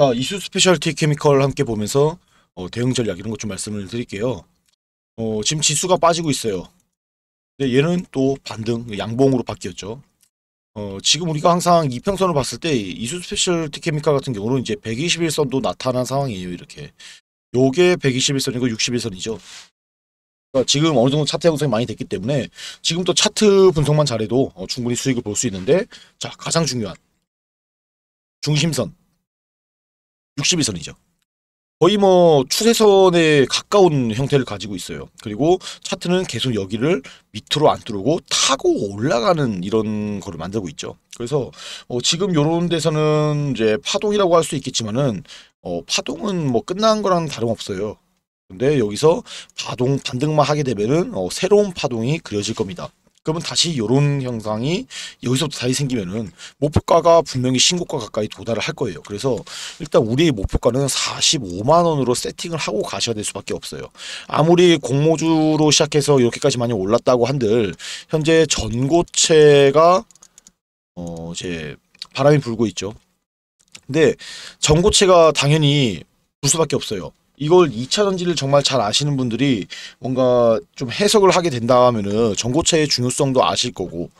자, 아, 이슈 스페셜티 케미컬 함께 보면서 어, 대응 전략 이런 것 좀 말씀을 드릴게요. 어, 지금 지수가 빠지고 있어요. 근데 얘는 또 반등, 양봉으로 바뀌었죠. 어, 지금 우리가 항상 이평선을 봤을 때이슈 스페셜티 케미컬 같은 경우는 이제 121선도 나타난 상황이에요. 이렇게. 요게 121선이고 61선이죠. 그러니까 지금 어느 정도 차트 형성이 많이 됐기 때문에 지금 또 차트 분석만 잘해도 어, 충분히 수익을 볼 수 있는데 자 가장 중요한 중심선 62선이죠. 거의 뭐 추세선에 가까운 형태를 가지고 있어요. 그리고 차트는 계속 여기를 밑으로 안 뚫고 타고 올라가는 이런 거를 만들고 있죠. 그래서 어 지금 요런 데서는 이제 파동이라고 할 수 있겠지만은 어 파동은 뭐 끝난 거랑 다름없어요. 근데 여기서 파동 반등만 하게 되면은 어 새로운 파동이 그려질 겁니다. 그러면 다시 이런 현상이 여기서부터 다시 생기면은 목표가가 분명히 신고가 가까이 도달을 할 거예요. 그래서 일단 우리의 목표가는 45만 원으로 세팅을 하고 가셔야 될 수밖에 없어요. 아무리 공모주로 시작해서 이렇게까지 많이 올랐다고 한들 현재 전고체가 어 이제 바람이 불고 있죠. 근데 전고체가 당연히 불 수밖에 없어요. 이걸 2차 전지를 정말 잘 아시는 분들이 뭔가 좀 해석을 하게 된다면은 하 전고체의 중요성도 아실 거고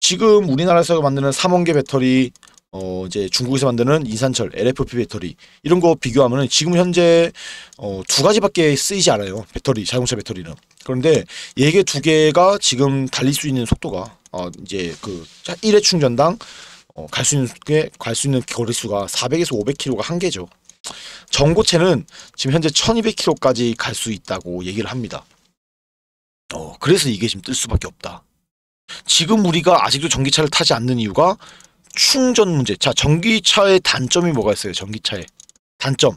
지금 우리나라에서 만드는 삼원계 배터리 어 이제 중국에서 만드는 인산철 LFP 배터리 이런 거 비교하면은 지금 현재 어 두 가지밖에 쓰이지 않아요 배터리 자동차 배터리는 그런데 이게두 개가 지금 달릴 수 있는 속도가 어 이제 그 1회 충전당 어, 갈 수 있는 게갈수 있는 거리수가 400에서 500km가 한계죠. 전고체는 지금 현재 1200km까지 갈 수 있다고 얘기를 합니다. 어, 그래서 이게 지금 뜰 수밖에 없다. 지금 우리가 아직도 전기차를 타지 않는 이유가 충전 문제. 자, 전기차의 단점이 뭐가 있어요? 전기차의 단점.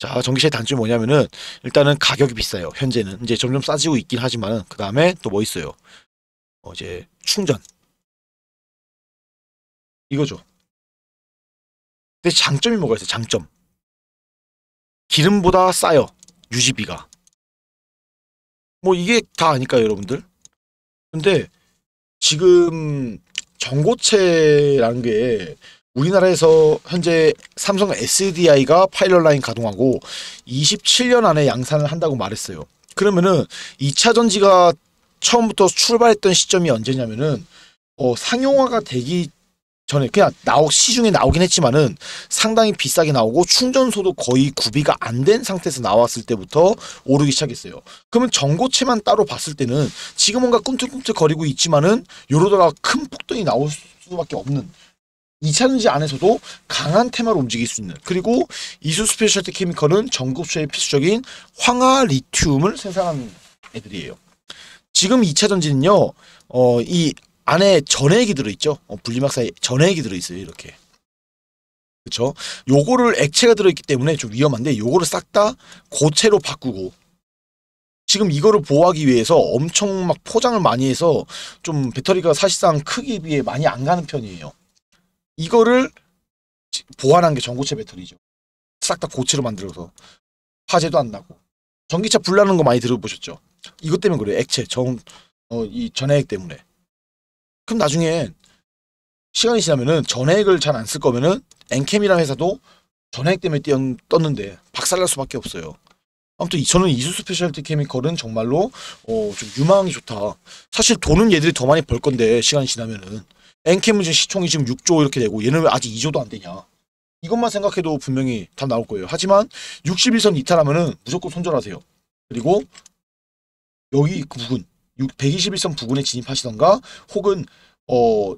자, 전기차의 단점이 뭐냐면은 일단은 가격이 비싸요. 현재는 이제 점점 싸지고 있긴 하지만 은그 다음에 또 뭐 있어요? 어, 이제 충전. 이거죠. 근데 장점이 뭐가 있어요? 장점. 기름보다 싸요. 유지비가. 뭐 이게 다아니까 여러분들? 근데 지금 전고체라는 게 우리나라에서 현재 삼성 SDI가 파일럿 라인 가동하고 27년 안에 양산을 한다고 말했어요. 그러면은 2차 전지가 처음부터 출발했던 시점이 언제냐면은 어, 상용화가 되기 저는 그냥 나오 시중에 나오긴 했지만은 상당히 비싸게 나오고 충전소도 거의 구비가 안 된 상태에서 나왔을 때부터 오르기 시작했어요. 그러면 전고체만 따로 봤을 때는 지금 뭔가 꿈틀꿈틀 거리고 있지만은 요러다가 큰 폭등이 나올 수밖에 없는 2차전지 안에서도 강한 테마로 움직일 수 있는 그리고 이수 스페셜티 케미컬은 전고체의 필수적인 황화 리튬을 생산하는 애들이에요. 지금 2차전지는요. 어, 이 안에 전액이 들어있죠. 어, 분리막 사에 전액이 들어있어요. 이렇게. 그렇죠? 요거를 액체가 들어있기 때문에 좀 위험한데 요거를 싹 다 고체로 바꾸고 지금 이거를 보호하기 위해서 엄청 막 포장을 많이 해서 좀 배터리가 사실상 크기에 비해 많이 안 가는 편이에요. 이거를 보완한 게 전고체 배터리죠. 싹 다 고체로 만들어서 화재도 안 나고 전기차 불나는 거 많이 들어보셨죠? 이것 때문에 그래요. 액체 전, 어, 이전액 때문에 그럼 나중에 시간이 지나면은 전액을 잘 안 쓸 거면은 엔캠이라는 회사도 전액 때문에 뛰어, 떴는데 박살날 수밖에 없어요. 아무튼 저는 이수 스페셜티 케미컬은 정말로 어, 좀 유망이 좋다. 사실 돈은 얘들이 더 많이 벌 건데 시간이 지나면은 엔캠은 지금 시총이 지금 6조 이렇게 되고 얘는 왜 아직 2조도 안 되냐. 이것만 생각해도 분명히 답 나올 거예요. 하지만 61선 이탈하면은 무조건 손절하세요. 그리고 여기 그 부분 121선 부근에 진입하시던가 혹은 어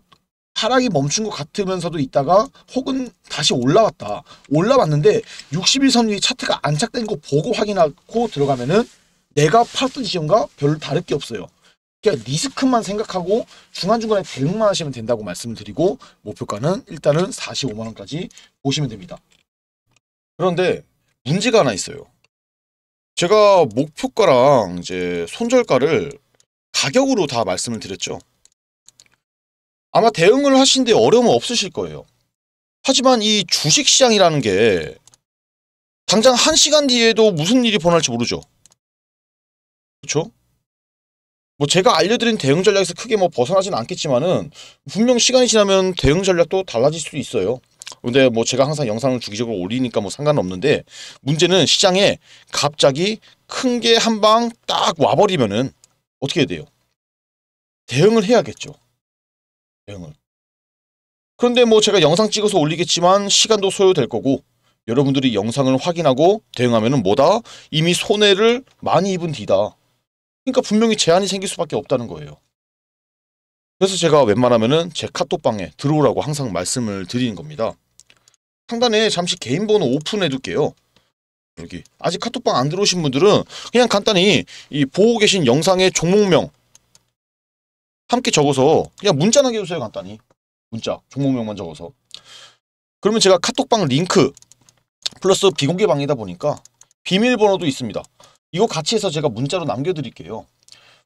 하락이 멈춘 것 같으면서도 있다가 혹은 다시 올라왔다. 올라왔는데 61선 위 차트가 안착된 거 보고 확인하고 들어가면은 내가 팔았던 지점과 별 다를 게 없어요. 그러니까 리스크만 생각하고 중간중간에 대응만 하시면 된다고 말씀을 드리고 목표가는 일단은 45만원까지 보시면 됩니다. 그런데 문제가 하나 있어요. 제가 목표가랑 이제 손절가를 가격으로 다 말씀을 드렸죠. 아마 대응을 하시는데 어려움은 없으실 거예요. 하지만 이 주식시장이라는 게 당장 한 시간 뒤에도 무슨 일이 벌어날지 모르죠. 그렇죠? 뭐 제가 알려드린 대응 전략에서 크게 뭐 벗어나진 않겠지만은 분명 시간이 지나면 대응 전략도 달라질 수도 있어요. 근데 뭐 제가 항상 영상을 주기적으로 올리니까 뭐 상관없는데 문제는 시장에 갑자기 큰 게 한 방 딱 와버리면은 어떻게 해야 돼요? 대응을 해야겠죠. 대응을. 그런데 뭐 제가 영상 찍어서 올리겠지만 시간도 소요될 거고 여러분들이 영상을 확인하고 대응하면 뭐다? 이미 손해를 많이 입은 뒤다. 그러니까 분명히 제한이 생길 수밖에 없다는 거예요. 그래서 제가 웬만하면 은제 카톡방에 들어오라고 항상 말씀을 드리는 겁니다. 상단에 잠시 개인 번호 오픈해둘게요. 여기 아직 카톡방 안 들어오신 분들은 그냥 간단히 이 보고 계신 영상의 종목명 함께 적어서 그냥 문자 남겨주세요 간단히 문자 종목명만 적어서 그러면 제가 카톡방 링크 플러스 비공개 방이다 보니까 비밀번호도 있습니다 이거 같이 해서 제가 문자로 남겨드릴게요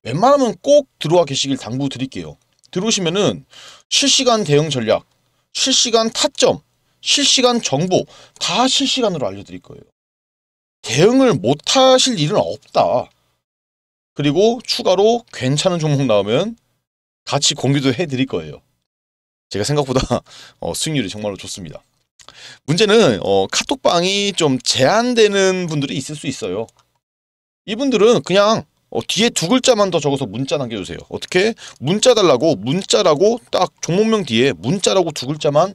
웬만하면 꼭 들어와 계시길 당부드릴게요 들어오시면은 실시간 대응 전략 실시간 타점 실시간 정보 다 실시간으로 알려드릴 거예요 대응을 못하실 일은 없다. 그리고 추가로 괜찮은 종목 나오면 같이 공유도 해드릴 거예요. 제가 생각보다 어, 수익률이 정말로 좋습니다. 문제는 어, 카톡방이 좀 제한되는 분들이 있을 수 있어요. 이분들은 그냥 어, 뒤에 두 글자만 더 적어서 문자 남겨주세요. 어떻게? 문자 달라고 문자라고 딱 종목명 뒤에 문자라고 두 글자만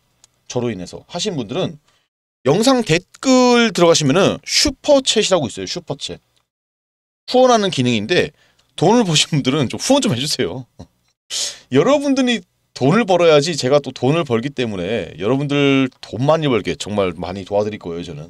저로 인해서 하신 분들은 영상 댓글 들어가시면은 슈퍼챗이라고 있어요. 슈퍼챗. 후원하는 기능인데 돈을 버신 분들은 좀 후원 좀 해주세요. 여러분들이 돈을 벌어야지 제가 또 돈을 벌기 때문에 여러분들 돈 많이 벌게 정말 많이 도와드릴 거예요. 저는.